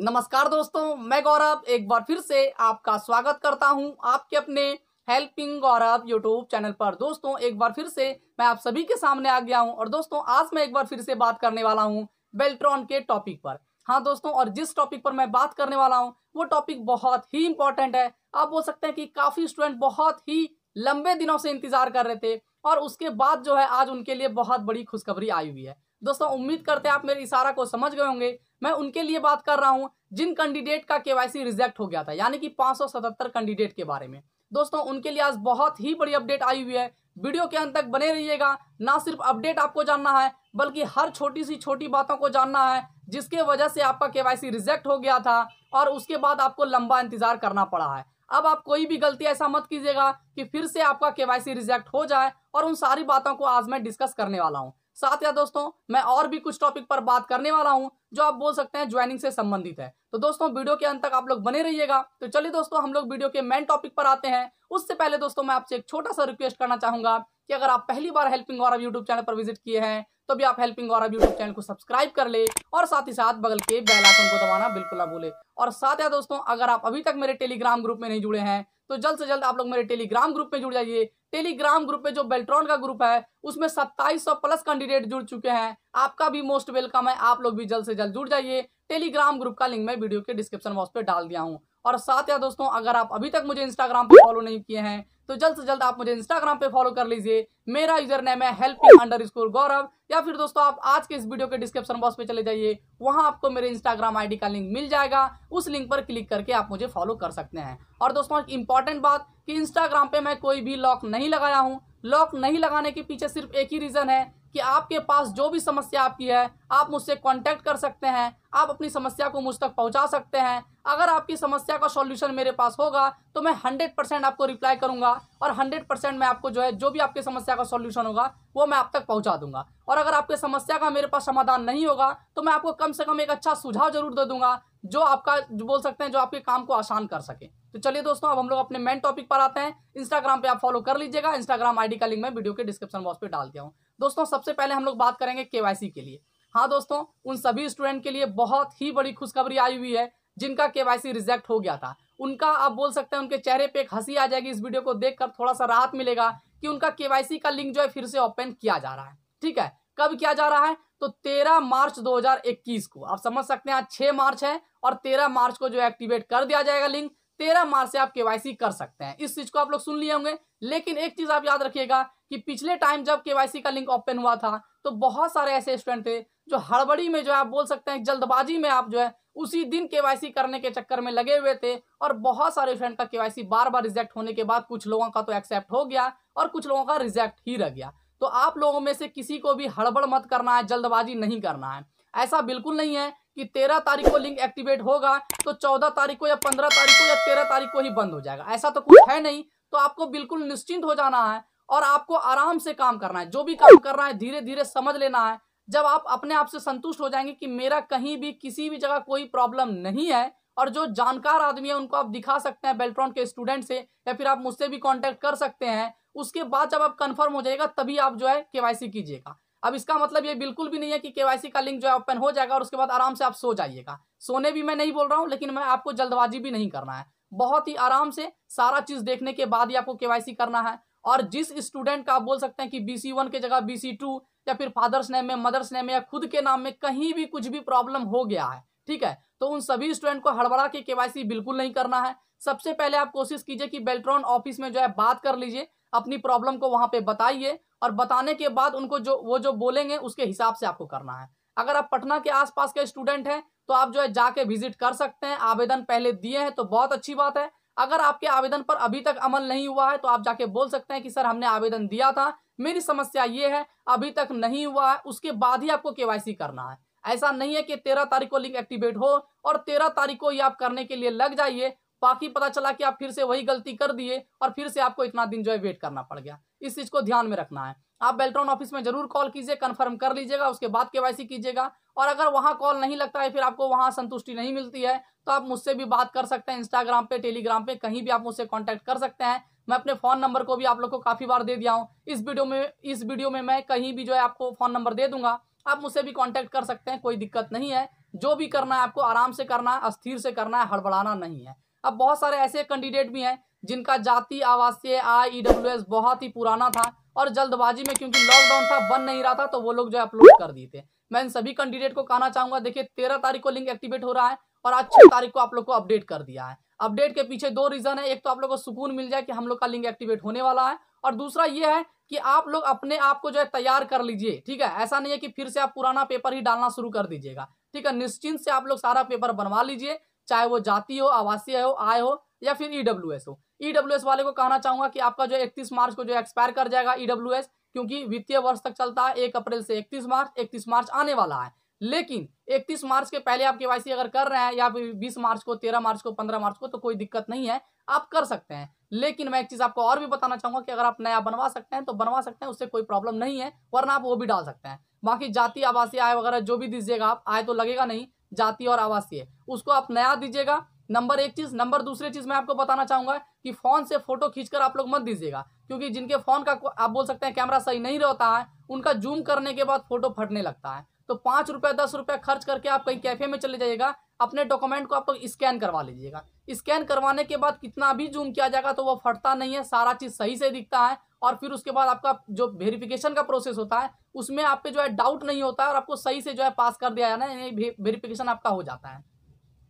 नमस्कार दोस्तों मैं गौरव एक बार फिर से आपका स्वागत करता हूं आपके अपने हेल्पिंग गौरव यूट्यूब चैनल पर दोस्तों एक बार फिर से मैं आप सभी के सामने आ गया हूं और दोस्तों आज मैं एक बार फिर से बात करने वाला हूं बेल्ट्रॉन के टॉपिक पर हाँ दोस्तों और जिस टॉपिक पर मैं बात करने वाला हूँ वो टॉपिक बहुत ही इंपॉर्टेंट है आप बोल सकते हैं कि काफ़ी स्टूडेंट बहुत ही लंबे दिनों से इंतजार कर रहे थे और उसके बाद जो है आज उनके लिए बहुत बड़ी खुशखबरी आई हुई है दोस्तों उम्मीद करते हैं आप मेरे इशारा को समझ गए होंगे मैं उनके लिए बात कर रहा हूं जिन कैंडिडेट का केवाईसी रिजेक्ट हो गया था यानी कि 577 कैंडिडेट के बारे में दोस्तों उनके लिए आज बहुत ही बड़ी अपडेट आई हुई है वीडियो के अंत तक बने रहिएगा ना सिर्फ अपडेट आपको जानना है बल्कि हर छोटी सी छोटी बातों को जानना है जिसके वजह से आपका केवाईसी रिजेक्ट हो गया था और उसके बाद आपको लंबा इंतजार करना पड़ा है अब आप कोई भी गलती ऐसा मत कीजिएगा कि फिर से आपका केवाईसी रिजेक्ट हो जाए और उन सारी बातों को आज मैं डिस्कस करने वाला हूँ साथ या दोस्तों मैं और भी कुछ टॉपिक पर बात करने वाला हूं जो आप बोल सकते हैं ज्वाइनिंग से संबंधित है तो दोस्तों वीडियो के अंत तक आप लोग बने रहिएगा तो चलिए दोस्तों हम लोग वीडियो के मेन टॉपिक पर आते हैं उससे पहले दोस्तों मैं आपसे एक छोटा सा रिक्वेस्ट करना चाहूंगा कि अगर आप पहली बार हेल्पिंग गौरव यूट्यूब चैनल पर विजिट किए हैं तो भी आप हेल्पिंग गौरव यूट्यूब चैनल को सब्सक्राइब कर ले और साथ ही साथ बगल के बेल आइकन को दबाना बिल्कुल ना भूले और साथ ही दोस्तों अगर आप अभी तक मेरे टेलीग्राम ग्रुप में नहीं जुड़े हैं तो जल्द से जल्द आप लोग मेरे टेलीग्राम ग्रुप में जुड़ जाइए टेलीग्राम ग्रुप में जो बेल्ट्रॉन का ग्रुप है उसमें 2700 प्लस कैंडिडेट जुड़ चुके हैं आपका भी मोस्ट वेलकम है आप लोग भी जल्द से जल्द जुड़ जाइए टेलीग्राम ग्रुप का लिंक मैं वीडियो के डिस्क्रिप्शन बॉक्स पे डाल दिया हूँ और साथ ही दोस्तों अगर आप अभी तक मुझे इंस्टाग्राम पर फॉलो नहीं किए हैं तो जल्द से जल्द आप मुझे इंस्टाग्राम पे फॉलो कर लीजिए मेरा यूजर नेम है हेल्पिंग अंडर स्कोर गौरव या फिर दोस्तों आप आज के इस वीडियो के डिस्क्रिप्शन बॉक्स पे चले जाइए वहां आपको मेरे इंस्टाग्राम आईडी का लिंक मिल जाएगा उस लिंक पर क्लिक करके आप मुझे फॉलो कर सकते हैं और दोस्तों इंपॉर्टेंट बात कि इंस्टाग्राम पे मैं कोई भी लॉक नहीं लगाया हूँ लॉक नहीं लगाने के पीछे सिर्फ एक ही रीजन है कि आपके पास जो भी समस्या आपकी है आप मुझसे कांटेक्ट कर सकते हैं आप अपनी समस्या को मुझ तक पहुंचा सकते हैं अगर आपकी समस्या का सॉल्यूशन मेरे पास होगा तो मैं हंड्रेड परसेंट आपको रिप्लाई करूंगा और हंड्रेड परसेंट मैं आपको जो है जो भी आपकी समस्या का सॉल्यूशन होगा वो मैं आप तक पहुंचा दूंगा और अगर आपके समस्या का मेरे पास समाधान नहीं होगा तो मैं आपको कम से कम एक अच्छा सुझाव जरूर दे दूंगा जो आपका जो बोल सकते हैं जो आपके काम को आसान कर सके तो चलिए दोस्तों अब हम लोग अपने मेन टॉपिक पर आते हैं इंस्टाग्राम पे आप फॉलो कर लीजिएगा इंस्टाग्राम आईडी का लिंक मैं वीडियो के डिस्क्रिप्शन बॉक्स पे डाल दिया हूँ दोस्तों सबसे पहले हम लोग बात करेंगे के के लिए हाँ दोस्तों उन सभी स्टूडेंट के लिए बहुत ही बड़ी खुशखबरी आई हुई है जिनका के रिजेक्ट हो गया था उनका आप बोल सकते हैं उनके चेहरे पे एक हंसी आ जाएगी इस वीडियो को देखकर थोड़ा सा राहत मिलेगा कि उनका के का लिंक जो है फिर से ओपन किया जा रहा है ठीक है कब किया जा रहा है तो 13 मार्च 2021 को आप समझ सकते हैं आज 6 मार्च है और 13 मार्च को जो एक्टिवेट कर दिया जाएगा लिंक 13 मार्च से आप के कर सकते हैं इस चीज को आप लोग सुन लिए होंगे लेकिन एक चीज आप याद रखिएगा कि पिछले टाइम जब केवाईसी का लिंक ओपन हुआ था तो बहुत सारे ऐसे स्टूडेंट थे जो हड़बड़ी में जो है आप बोल सकते हैं जल्दबाजी में आप जो है उसी दिन के करने के चक्कर में लगे हुए थे और बहुत सारे स्टूडेंट का के बार बार रिजेक्ट होने के बाद कुछ लोगों का तो एक्सेप्ट हो गया और कुछ लोगों का रिजेक्ट ही रह गया तो आप लोगों में से किसी को भी हड़बड़ मत करना है जल्दबाजी नहीं करना है ऐसा बिल्कुल नहीं है कि तेरह तारीख को लिंक एक्टिवेट होगा तो चौदह तारीख को या पंद्रह तारीख को या तेरह तारीख को ही बंद हो जाएगा ऐसा तो कुछ है नहीं तो आपको बिल्कुल निश्चिंत हो जाना है और आपको आराम से काम करना है जो भी काम करना है धीरे धीरे समझ लेना है जब आप अपने आप से संतुष्ट हो जाएंगे कि मेरा कहीं भी किसी भी जगह कोई प्रॉब्लम नहीं है और जो जानकार आदमी है उनको आप दिखा सकते हैं बेल्ट्रॉन के स्टूडेंट से या फिर आप मुझसे भी कांटेक्ट कर सकते हैं उसके बाद जब आप कंफर्म हो जाएगा तभी आप जो है केवाईसी कीजिएगा अब इसका मतलब ये बिल्कुल भी नहीं है कि केवाईसी का लिंक जो है ओपन हो जाएगा और उसके बाद आराम से आप सो जाइएगा सोने भी मैं नहीं बोल रहा हूँ लेकिन मैं आपको जल्दबाजी भी नहीं करना है बहुत ही आराम से सारा चीज देखने के बाद ही आपको केवाईसी करना है और जिस स्टूडेंट का आप बोल सकते हैं कि बी सी वन के जगह बी सी टू या फिर फादर्स नेम में मदर्स नेम में या खुद के नाम में कहीं भी कुछ भी प्रॉब्लम हो गया है ठीक है तो उन सभी स्टूडेंट को हड़बड़ा के केवाईसी बिल्कुल नहीं करना है सबसे पहले आप कोशिश कीजिए कि बेल्ट्रॉन ऑफिस में जो है बात कर लीजिए अपनी प्रॉब्लम को वहां पे बताइए और बताने के बाद उनको जो वो जो बोलेंगे उसके हिसाब से आपको करना है अगर आप पटना के आसपास के स्टूडेंट हैं तो आप जो है जाके विजिट कर सकते हैं आवेदन पहले दिए हैं तो बहुत अच्छी बात है अगर आपके आवेदन पर अभी तक अमल नहीं हुआ है तो आप जाके बोल सकते हैं कि सर हमने आवेदन दिया था मेरी समस्या ये है अभी तक नहीं हुआ है उसके बाद ही आपको के करना है ऐसा नहीं है कि तेरह तारीख को लिंक एक्टिवेट हो और तेरह तारीख को ही आप करने के लिए लग जाइए बाकी पता चला कि आप फिर से वही गलती कर दिए और फिर से आपको इतना दिन जो है वेट करना पड़ गया इस चीज को ध्यान में रखना है आप बेल्ट्रॉन ऑफिस में जरूर कॉल कीजिए कन्फर्म कर लीजिएगा उसके बाद केवाईसी कीजिएगा और अगर वहाँ कॉल नहीं लगता है फिर आपको वहाँ संतुष्टि नहीं मिलती है तो आप मुझसे भी बात कर सकते हैं इंस्टाग्राम पे टेलीग्राम पे कहीं भी आप मुझसे कांटेक्ट कर सकते हैं मैं अपने फ़ोन नंबर को भी आप लोग को काफ़ी बार दे दिया हूँ इस वीडियो में इस वीडियो में मैं कहीं भी जो है आपको फ़ोन नंबर दे दूंगा आप मुझसे भी कॉन्टैक्ट कर सकते हैं कोई दिक्कत नहीं है जो भी करना है आपको आराम से करना है अस्थिर से करना है हड़बड़ाना नहीं है अब बहुत सारे ऐसे कैंडिडेट भी हैं जिनका जाति आवासीय आई ई बहुत ही पुराना था और जल्दबाजी में क्योंकि लॉकडाउन था बन नहीं रहा था तो वो लोग जो है अपलोड कर दिए थे मैं इन सभी कैंडिडेट को कहना चाहूंगा देखिए तेरह तारीख को लिंक एक्टिवेट हो रहा है और आज छह तारीख को आप लोग को अपडेट कर दिया है अपडेट के पीछे दो रीजन है एक तो आप लोग को सुकून मिल जाए कि हम लोग का लिंक एक्टिवेट होने वाला है और दूसरा ये है कि आप लोग अपने आप को जो है तैयार कर लीजिए ठीक है ऐसा नहीं है कि फिर से आप पुराना पेपर ही डालना शुरू कर दीजिएगा ठीक है निश्चिंत से आप लोग सारा पेपर बनवा लीजिए चाहे वो जाति हो आवासीय हो आय हो या फिर डब्ल्यू e एस हो डब्ल्यू e एस वाले को कहना चाहूंगा कि आपका जो इकतीस मार्च को जो एक्सपायर कर जाएगा डब्ल्यू e एस क्योंकि वित्तीय वर्ष तक चलता है एक अप्रैल से इकतीस मार्च इकतीस मार्च आने वाला है लेकिन 31 मार्च के पहले आप सी अगर कर रहे हैं या फिर 20 मार्च को 13 मार्च को 15 मार्च को तो कोई दिक्कत नहीं है आप कर सकते हैं लेकिन मैं एक चीज आपको और भी बताना चाहूंगा कि अगर आप नया बनवा सकते हैं तो बनवा सकते हैं उससे कोई प्रॉब्लम नहीं है वरना आप वो भी डाल सकते हैं बाकी जाति आवासीय आय वगैरह जो भी दीजिएगा आप आय तो लगेगा नहीं जाति और आवासीय उसको आप नया दीजिएगा नंबर एक चीज नंबर दूसरी चीज मैं आपको बताना चाहूंगा कि फोन से फोटो खींचकर आप लोग मत दीजिएगा क्योंकि जिनके फोन का आप बोल सकते हैं कैमरा सही नहीं रहता है उनका जूम करने के बाद फोटो फटने लगता है तो पांच रुपया दस रुपया खर्च करके आप कहीं कैफे में चले जाइएगा अपने डॉक्यूमेंट को आप लोग स्कैन करवा लीजिएगा स्कैन करवाने के बाद कितना भी जूम किया जाएगा तो वो फटता नहीं है सारा चीज सही से दिखता है और फिर उसके बाद आपका जो वेरिफिकेशन का प्रोसेस होता है उसमें आप पे जो है डाउट नहीं होता है और आपको सही से जो है पास कर दिया जाना वेरिफिकेशन आपका हो जाता है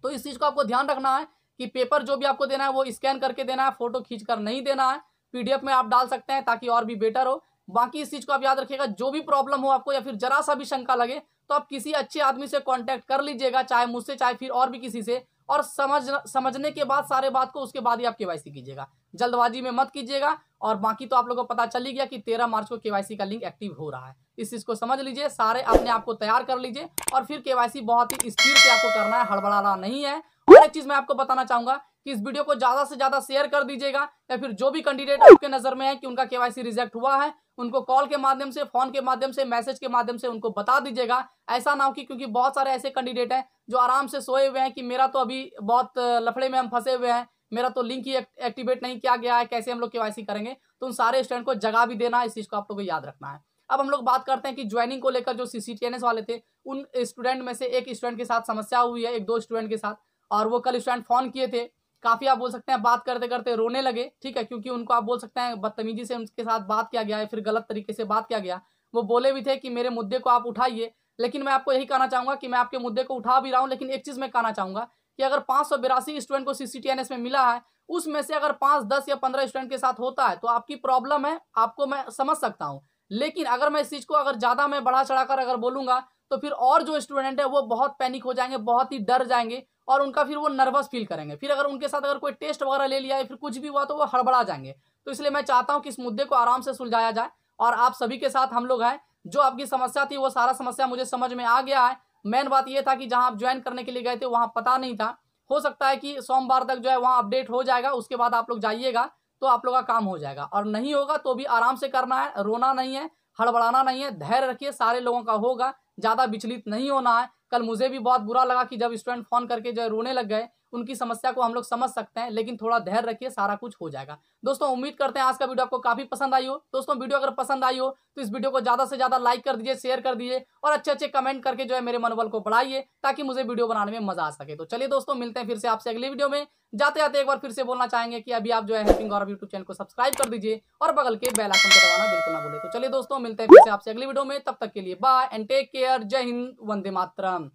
तो इस चीज़ को आपको ध्यान रखना है कि पेपर जो भी आपको देना है वो स्कैन करके देना है फोटो खींच कर नहीं देना है पीडीएफ में आप डाल सकते हैं ताकि और भी बेटर हो बाकी इस चीज़ को आप याद रखिएगा जो भी प्रॉब्लम हो आपको या फिर जरा सा भी शंका लगे तो आप किसी अच्छे आदमी से कांटेक्ट कर लीजिएगा चाहे मुझसे चाहे फिर और भी किसी से और समझ समझने के बाद सारे बात को उसके बाद ही आप केवाईसी कीजिएगा जल्दबाजी में मत कीजिएगा और बाकी तो आप लोगों को पता चल ही गया कि तेरह मार्च को केवाईसी का लिंक एक्टिव हो रहा है इस चीज को समझ लीजिए सारे अपने आप को तैयार कर लीजिए और फिर केवाईसी बहुत ही स्पीड से आपको करना है हड़बड़ाना नहीं है हर एक चीज मैं आपको बताना चाहूंगा कि इस वीडियो को ज्यादा से ज्यादा शेयर कर दीजिएगा या फिर जो भी कैंडिडेट आपके नजर में है कि उनका केवाईसी रिजेक्ट हुआ है उनको कॉल के माध्यम से फोन के माध्यम से मैसेज के माध्यम से उनको बता दीजिएगा ऐसा ना हो कि क्योंकि बहुत सारे ऐसे कैंडिडेट हैं जो आराम से सोए हुए हैं कि मेरा तो अभी बहुत लफड़े में हम फंसे हुए हैं मेरा तो लिंक ही एक्टिवेट नहीं किया गया है कैसे हम लोग के करेंगे तो उन सारे स्टूडेंट को जगह भी देना इस चीज को आप लोग को याद रखना है अब हम लोग बात करते हैं कि ज्वाइनिंग को लेकर जो सीसीटीएनएस वाले थे उन स्टूडेंट में से एक स्टूडेंट के साथ समस्या हुई है एक दो स्टूडेंट के साथ और वो कल स्टूडेंट फोन किए थे काफ़ी आप बोल सकते हैं बात करते करते रोने लगे ठीक है क्योंकि उनको आप बोल सकते हैं बदतमीजी से उनके साथ बात किया गया है फिर गलत तरीके से बात किया गया वो बोले भी थे कि मेरे मुद्दे को आप उठाइए लेकिन मैं आपको यही कहना चाहूँगा कि मैं आपके मुद्दे को उठा भी रहा हूँ लेकिन एक चीज़ मैं कहना चाहूँगा कि अगर पाँच स्टूडेंट को सी में मिला है उसमें से अगर पाँच दस या पंद्रह स्टूडेंट के साथ होता है तो आपकी प्रॉब्लम है आपको मैं समझ सकता हूँ लेकिन अगर मैं इस चीज़ को अगर ज़्यादा मैं बढ़ा चढ़ा अगर बोलूँगा तो फिर और जो स्टूडेंट है वो बहुत पैनिक हो जाएंगे बहुत ही डर जाएंगे और उनका फिर वो नर्वस फील करेंगे फिर अगर उनके साथ अगर कोई टेस्ट वगैरह ले लिया या फिर कुछ भी हुआ तो वो हड़बड़ा जाएंगे तो इसलिए मैं चाहता हूँ कि इस मुद्दे को आराम से सुलझाया जाए और आप सभी के साथ हम लोग आए जो आपकी समस्या थी वो सारा समस्या मुझे समझ में आ गया है मेन बात ये था कि जहाँ आप ज्वाइन करने के लिए गए थे वहाँ पता नहीं था हो सकता है कि सोमवार तक जो है वहाँ अपडेट हो जाएगा उसके बाद आप लोग जाइएगा तो आप लोग का काम हो जाएगा और नहीं होगा तो भी आराम से करना है रोना नहीं है हड़बड़ाना नहीं है धैर्य रखिए सारे लोगों का होगा ज़्यादा विचलित नहीं होना है कल मुझे भी बहुत बुरा लगा कि जब स्टूडेंट फ़ोन करके जो रोने लग गए उनकी समस्या को हम लोग समझ सकते हैं लेकिन थोड़ा धैर्य रखिए सारा कुछ हो जाएगा दोस्तों उम्मीद करते हैं आज का वीडियो आपको काफी पसंद आई हो दोस्तों वीडियो अगर पसंद आई हो तो इस वीडियो को ज्यादा से ज्यादा लाइक कर दीजिए शेयर कर दीजिए और अच्छे अच्छे कमेंट करके जो है मेरे मनोबल को बढ़ाइए ताकि मुझे वीडियो बनाने में मजा आ सके तो चलिए दोस्तों मिलते हैं फिर से आपसे अगले वीडियो में जाते जाते एक बार फिर से बोलना चाहेंगे कि अभी आप जो है गौरव यूट्यूब चैनल को सब्सक्राइब कर दीजिए और बगल के बेल आइकन को दबाना बिल्कुल ना भूले तो चलिए दोस्तों मिलते हैं फिर से आपसे अगली वीडियो में तब तक के लिए बाय एंड टेक केयर जय हिंद वंदे मातरम